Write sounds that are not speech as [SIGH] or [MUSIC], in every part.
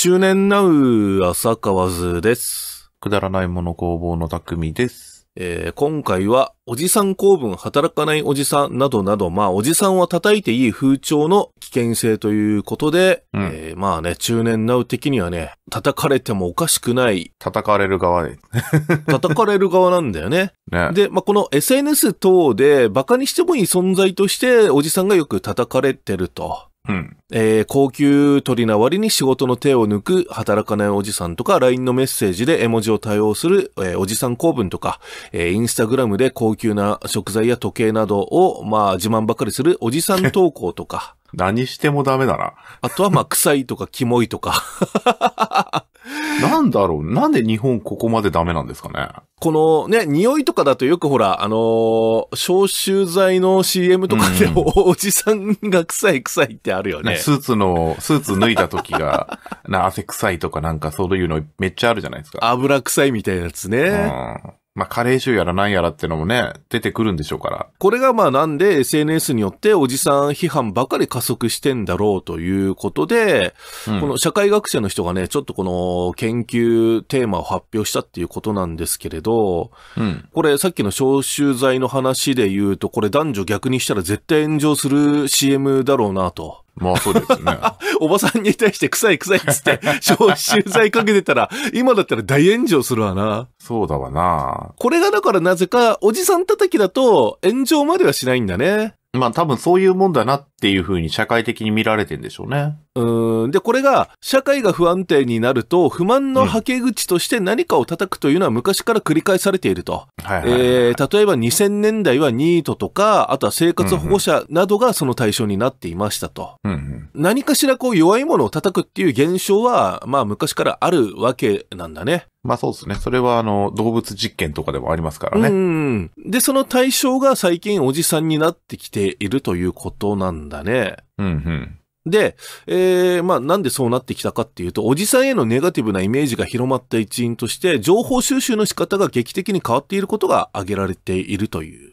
中年ナウ浅川図です。くだらないもの工房の匠です。えー、今回は、おじさん公文、働かないおじさんなどなど、まあ、おじさんは叩いていい風潮の危険性ということで、うん、えー、まあね、中年ナウ的にはね、叩かれてもおかしくない。叩かれる側に。[LAUGHS] 叩かれる側なんだよね。ねで、まあ、この SNS 等で、馬鹿にしてもいい存在として、おじさんがよく叩かれてると。うん、えー、高級取りな割に仕事の手を抜く働かないおじさんとか、LINE のメッセージで絵文字を対応する、えー、おじさん公文とか、えー、インスタグラムで高級な食材や時計などを、まあ、自慢ばかりするおじさん投稿とか。[LAUGHS] 何してもダメだな。あとは、まあ、臭いとか、キモいとか。[LAUGHS] なんだろうなんで日本ここまでダメなんですかねこのね、匂いとかだとよくほら、あのー、消臭剤の CM とかで、うん、おじさんが臭い臭いってあるよね。スーツの、スーツ脱いだ時が、[LAUGHS] な、汗臭いとかなんかそういうのめっちゃあるじゃないですか。油臭いみたいなやつね。うんまあ、加齢臭やらなんやらってのもね、出てくるんでしょうから。これがまあなんで SNS によっておじさん批判ばかり加速してんだろうということで、うん、この社会学者の人がね、ちょっとこの研究テーマを発表したっていうことなんですけれど、うん、これさっきの消臭剤の話で言うと、これ男女逆にしたら絶対炎上する CM だろうなと。まあそうですね。[LAUGHS] おばさんに対して臭い臭いっつって、消臭剤かけてたら、今だったら大炎上するわな。そうだわな。これがだからなぜか、おじさん叩きだと炎上まではしないんだね。まあ多分そういうもんだなっていうふうに社会的に見られてんでしょうね。うんでこれが社会が不安定になると不満のはけ口として何かを叩くというのは昔から繰り返されていると、え例えば2000年代はニートとかあとは生活保護者などがその対象になっていましたと、うんうん、何かしらこう弱いものを叩くっていう現象は、まあ、昔からあるわけなんだね。まあそうですね。それはあの動物実験とかでもありますからね。うん。で、その対象が最近おじさんになってきているということなんだね。うんうん。で、えー、まあ、なんでそうなってきたかっていうと、おじさんへのネガティブなイメージが広まった一因として、情報収集の仕方が劇的に変わっていることが挙げられているという。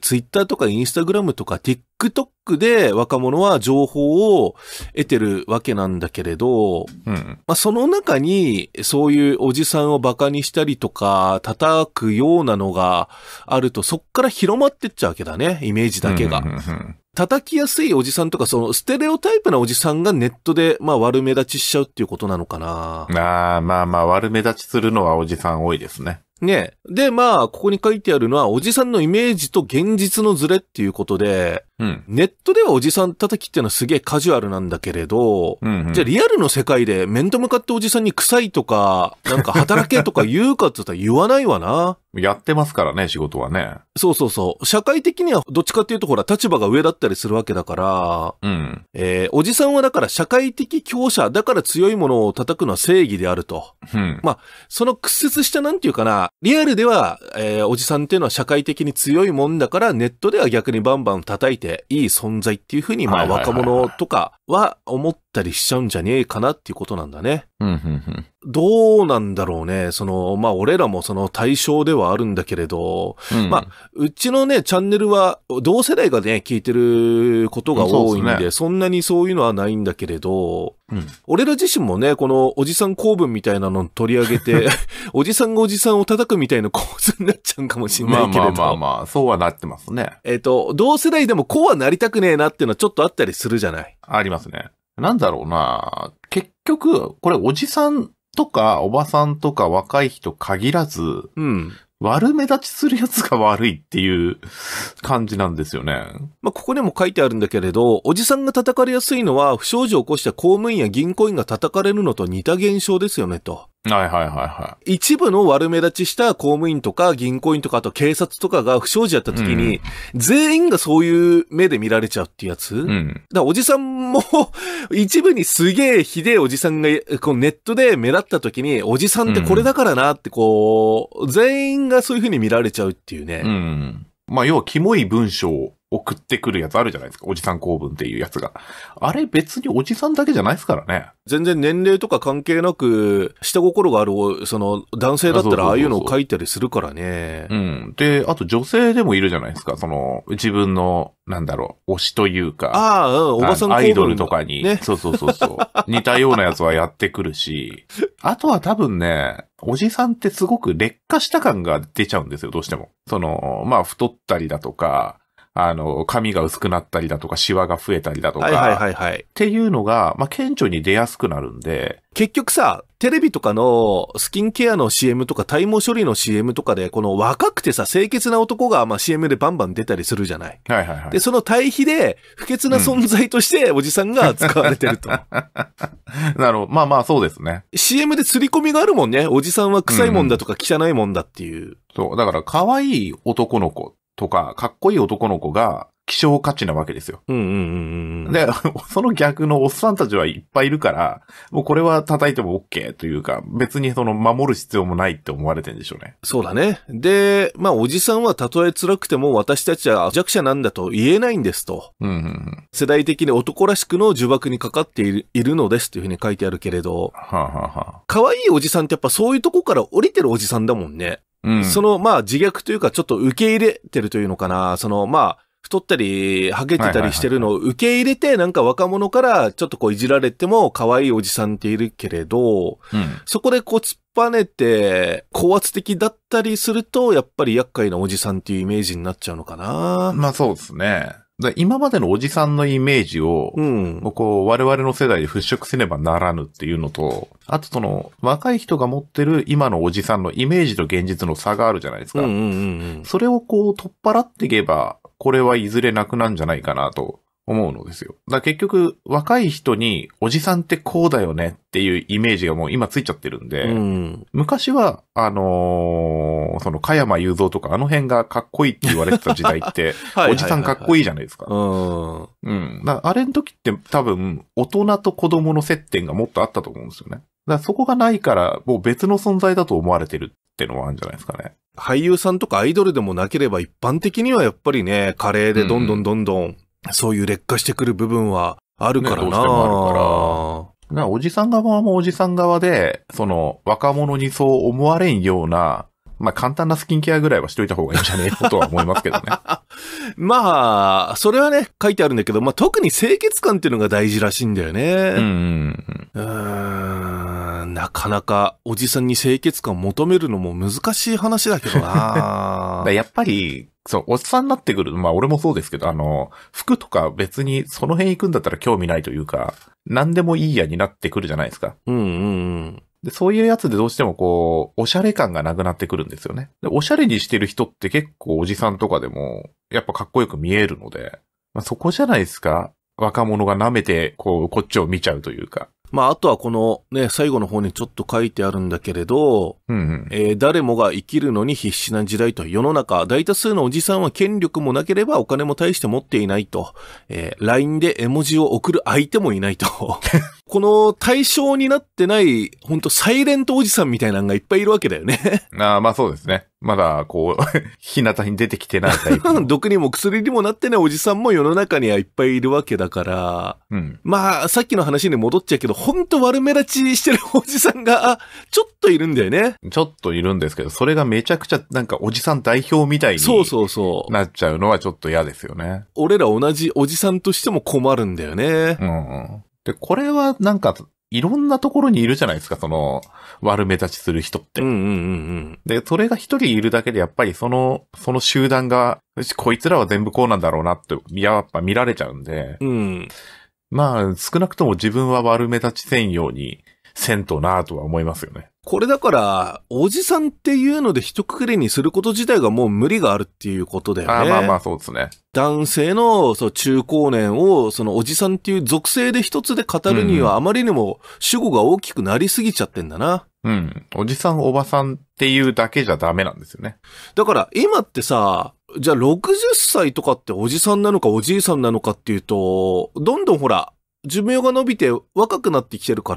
ツイッターとかインスタグラムとか TikTok で若者は情報を得てるわけなんだけれど、うんまあ、その中にそういうおじさんをバカにしたりとか叩くようなのがあるとそっから広まってっちゃうわけだね、イメージだけが。うんうんうん叩きやすいおじさんとか、その、ステレオタイプなおじさんがネットで、まあ、悪目立ちしちゃうっていうことなのかな。ああ、まあまあ、悪目立ちするのはおじさん多いですね。ねで、まあ、ここに書いてあるのは、おじさんのイメージと現実のズレっていうことで、うん、ネットではおじさん叩きっていうのはすげえカジュアルなんだけれど、うんうん、じゃあリアルの世界で面と向かっておじさんに臭いとか、なんか働けとか言うかって言ったら言わないわな。やってますからね、仕事はね。そうそうそう。社会的にはどっちかっていうとほら、立場が上だったりするわけだから、うん、えおじさんはだから社会的強者だから強いものを叩くのは正義であると。うん、まあ、その屈折したなんていうかな、リアルでは、えー、おじさんっていうのは社会的に強いもんだから、ネットでは逆にバンバン叩いていい存在っていうふうに、まあ、若者とか、は思ったりしちゃうんじゃねえかなっていうことなんだね。どうなんだろうね。その、まあ、俺らもその対象ではあるんだけれど、うん、まあ、うちのね、チャンネルは同世代がね、聞いてることが多いんで、そでね、そんなにそういうのはないんだけれど、うん、俺ら自身もね、このおじさん公文みたいなの取り上げて、[LAUGHS] おじさんがおじさんを叩くみたいな構図になっちゃうかもしれないけれど。まあまあまあまあ、そうはなってますね。えっ、ー、と、同世代でもこうはなりたくねえなっていうのはちょっとあったりするじゃない。ありますね。なんだろうな結局、これおじさんとか、おばさんとか若い人限らず、うん、悪目立ちするやつが悪いっていう感じなんですよね。まあ、ここでも書いてあるんだけれど、おじさんが叩かれやすいのは、不祥事を起こした公務員や銀行員が叩かれるのと似た現象ですよねと。はいはいはいはい。一部の悪目立ちした公務員とか銀行員とかあと警察とかが不祥事やった時に、全員がそういう目で見られちゃうっていうやつ、うん、だおじさんも一部にすげえひでえおじさんがこうネットで目立った時に、おじさんってこれだからなってこう、全員がそういう風に見られちゃうっていうね。うん、まあ要はキモい文章送ってくるやつあるじゃないですか。おじさん公文っていうやつが。あれ別におじさんだけじゃないですからね。全然年齢とか関係なく、下心がある、その、男性だったらああいうのを書いたりするからね。うん。で、あと女性でもいるじゃないですか。その、自分の、なんだろう、推しというか。ああ、うん、おばさんアイドルとかに。ね。そうそうそう。[LAUGHS] 似たようなやつはやってくるし。あとは多分ね、おじさんってすごく劣化した感が出ちゃうんですよ、どうしても。その、まあ、太ったりだとか、あの、髪が薄くなったりだとか、シワが増えたりだとか、はいはいはいはい。っていうのが、まあ、顕著に出やすくなるんで。結局さ、テレビとかのスキンケアの CM とか体毛処理の CM とかで、この若くてさ、清潔な男がまあ CM でバンバン出たりするじゃない。はいはいはい。で、その対比で、不潔な存在としておじさんが使われてると。[LAUGHS] なるほど。まあまあそうですね。CM で釣り込みがあるもんね。おじさんは臭いもんだとか汚いもんだっていう。うんうん、そう。だから可愛い男の子とか、かっこいい男の子が、希少価値なわけですよ。うんうんうんうん。で、[LAUGHS] その逆のおっさんたちはいっぱいいるから、もうこれは叩いても OK というか、別にその守る必要もないって思われてんでしょうね。そうだね。で、まあおじさんはたとえ辛くても私たちは弱者なんだと言えないんですと。うんうんうん、世代的に男らしくの呪縛にかかっているいるのですというふうに書いてあるけれど。はあ、はあ、かわいいおじさんってやっぱそういうとこから降りてるおじさんだもんね。その、まあ自虐というかちょっと受け入れてるというのかな、その、まあ、太ったり、ハゲてたりしてるのを受け入れて、なんか若者からちょっとこういじられても可愛いおじさんっているけれど、うん、そこでこう突っぱねて、高圧的だったりすると、やっぱり厄介なおじさんっていうイメージになっちゃうのかな。まあそうですね。今までのおじさんのイメージを、うん、こう、我々の世代で払拭せねばならぬっていうのと、あとその、若い人が持ってる今のおじさんのイメージと現実の差があるじゃないですか。それをこう、取っ払っていけば、これはいずれなくなんじゃないかなと。思うのですよ。だから結局、若い人に、おじさんってこうだよねっていうイメージがもう今ついちゃってるんで、うん、昔は、あのー、その、加山雄三とかあの辺がかっこいいって言われてた時代って、[LAUGHS] おじさんかっこいいじゃないですか。うん。だあれの時って多分、大人と子供の接点がもっとあったと思うんですよね。だそこがないから、もう別の存在だと思われてるってのはあるんじゃないですかね。俳優さんとかアイドルでもなければ一般的にはやっぱりね、カレーでどんどんどんどん、うんそういう劣化してくる部分はあるからな、ね、どうしてもあるから。な、おじさん側もおじさん側で、その、若者にそう思われんような、まあ、簡単なスキンケアぐらいはしといた方がいいんじゃねえ [LAUGHS] とは思いますけどね。[LAUGHS] まあ、それはね、書いてあるんだけど、まあ、特に清潔感っていうのが大事らしいんだよね。うん。うーん、なかなか、おじさんに清潔感求めるのも難しい話だけどな。[LAUGHS] やっぱり、そう、おっさんになってくる。まあ、俺もそうですけど、あの、服とか別にその辺行くんだったら興味ないというか、何でもいいやになってくるじゃないですか。うんうんうん。で、そういうやつでどうしてもこう、おしゃれ感がなくなってくるんですよね。で、おしゃれにしてる人って結構おじさんとかでも、やっぱかっこよく見えるので、まあ、そこじゃないですか。若者が舐めて、こう、こっちを見ちゃうというか。まあ、あとはこのね、最後の方にちょっと書いてあるんだけれど、うんうん、えー、誰もが生きるのに必死な時代と、世の中、大多数のおじさんは権力もなければお金も大して持っていないと、えー、LINE で絵文字を送る相手もいないと。[LAUGHS] この対象になってない、ほんとサイレントおじさんみたいなのがいっぱいいるわけだよね [LAUGHS] ああ、まあそうですね。まだ、こう、[LAUGHS] 日向に出てきてないタイプ。毒 [LAUGHS] にも薬にもなってないおじさんも世の中にはいっぱいいるわけだから、うん、まあ、さっきの話に戻っちゃうけど、ほんと悪目立ちしてるおじさんが、ちょっといるんだよね。ちょっといるんですけど、それがめちゃくちゃ、なんかおじさん代表みたいにそうそうそう。なっちゃうのはちょっと嫌ですよね。俺ら同じおじさんとしても困るんだよね。うん、うん。で、これはなんか、いろんなところにいるじゃないですか、その、悪目立ちする人って。うんうんうんうん。で、それが一人いるだけで、やっぱりその、その集団が、こいつらは全部こうなんだろうなって、やっぱ見られちゃうんで。うん。まあ、少なくとも自分は悪目立ちせんようにせんとなとは思いますよね。これだから、おじさんっていうので一括りにすること自体がもう無理があるっていうことだよね。あまあまあそうですね。男性のそ中高年を、そのおじさんっていう属性で一つで語るには、あまりにも主語が大きくなりすぎちゃってんだな。うん。おじさん、おばさんっていうだけじゃダメなんですよね。だから今ってさ、じゃあ60歳とかっておじさんなのかおじいさんなのかっていうと、どんどんほら、寿命が伸びて若くなってきてるか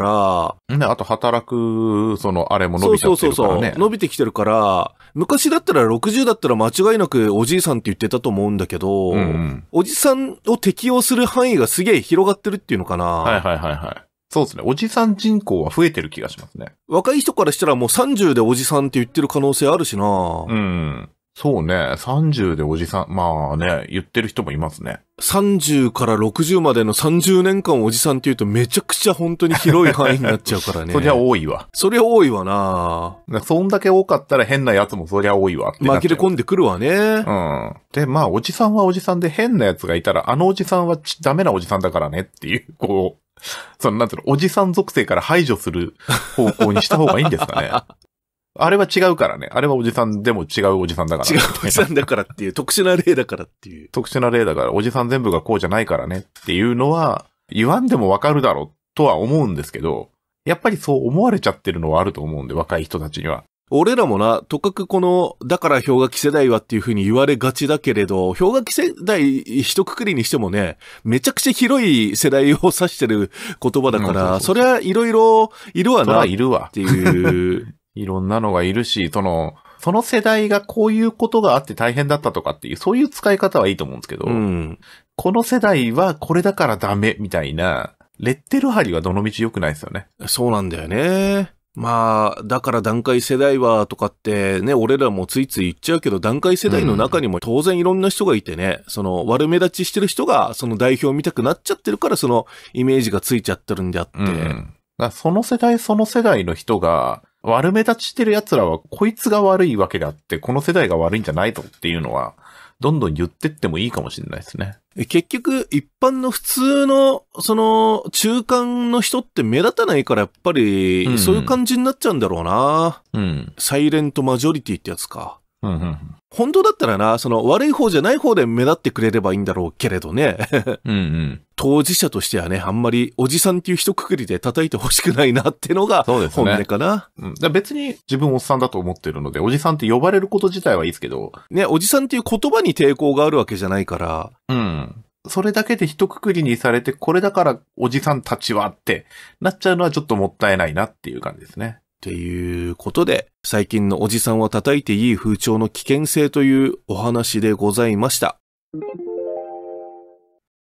ら。ね、あと働く、その、あれも伸びてきてるから、ね、そうそうそう。伸びてきてるから、昔だったら60だったら間違いなくおじいさんって言ってたと思うんだけど、うんうん、おじさんを適用する範囲がすげえ広がってるっていうのかな。はいはいはいはい。そうですね。おじさん人口は増えてる気がしますね。若い人からしたらもう30でおじさんって言ってる可能性あるしな。うん。そうね。30でおじさん、まあね、言ってる人もいますね。30から60までの30年間おじさんって言うとめちゃくちゃ本当に広い範囲になっちゃうからね。[LAUGHS] そりゃ多いわ。そりゃ多いわなそんだけ多かったら変なやつもそりゃ多いわ紛れ込んでくるわね。うん。で、まあおじさんはおじさんで変なやつがいたら、あのおじさんはダメなおじさんだからねっていう、こう、その、なんていうの、おじさん属性から排除する方向にした方がいいんですかね。[LAUGHS] あれは違うからね。あれはおじさんでも違うおじさんだから。違うおじさんだからっていう、特殊な例だからっていう。[LAUGHS] 特殊な例だから、おじさん全部がこうじゃないからねっていうのは、言わんでもわかるだろうとは思うんですけど、やっぱりそう思われちゃってるのはあると思うんで、若い人たちには。俺らもな、とかくこの、だから氷河期世代はっていうふうに言われがちだけれど、氷河期世代一括りにしてもね、めちゃくちゃ広い世代を指してる言葉だから、うん、そりゃいろいろいるわな、いるわっていう [LAUGHS] いろんなのがいるし、その、その世代がこういうことがあって大変だったとかっていう、そういう使い方はいいと思うんですけど、うん、この世代はこれだからダメみたいな、レッテル貼りはどのみち良くないですよね。そうなんだよね。まあ、だから段階世代はとかってね、俺らもついつい言っちゃうけど、段階世代の中にも当然いろんな人がいてね、うん、その悪目立ちしてる人がその代表を見たくなっちゃってるから、そのイメージがついちゃってるんであって。うん、その世代その世代の人が、悪目立ちしてる奴らは、こいつが悪いわけであって、この世代が悪いんじゃないとっていうのは、どんどん言ってってもいいかもしれないですね。結局、一般の普通の、その、中間の人って目立たないから、やっぱり、そういう感じになっちゃうんだろうな。うん。サイレントマジョリティってやつか。うんうん、本当だったらな、その悪い方じゃない方で目立ってくれればいいんだろうけれどね。うんうん、当事者としてはね、あんまりおじさんっていう一括りで叩いてほしくないなってのが本音かな。うね、うん、別に自分おっさんだと思ってるので、おじさんって呼ばれること自体はいいですけど。ね、おじさんっていう言葉に抵抗があるわけじゃないから。うん。それだけで一括りにされて、これだからおじさんたちはってなっちゃうのはちょっともったいないなっていう感じですね。っていうことで、最近のおじさんは叩いていい風潮の危険性というお話でございました。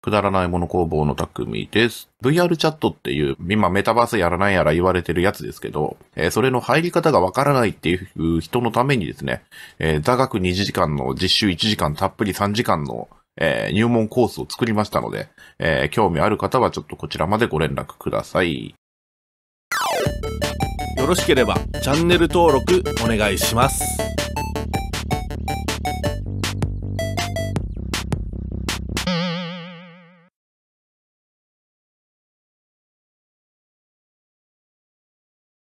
くだらないもの工房の匠です。VR チャットっていう、今メタバースやらないやら言われてるやつですけど、えー、それの入り方がわからないっていう人のためにですね、えー、座学2時間の実習1時間たっぷり3時間の、えー、入門コースを作りましたので、え興味ある方はちょっとこちらまでご連絡ください。よろしければチャンネル登録お願いします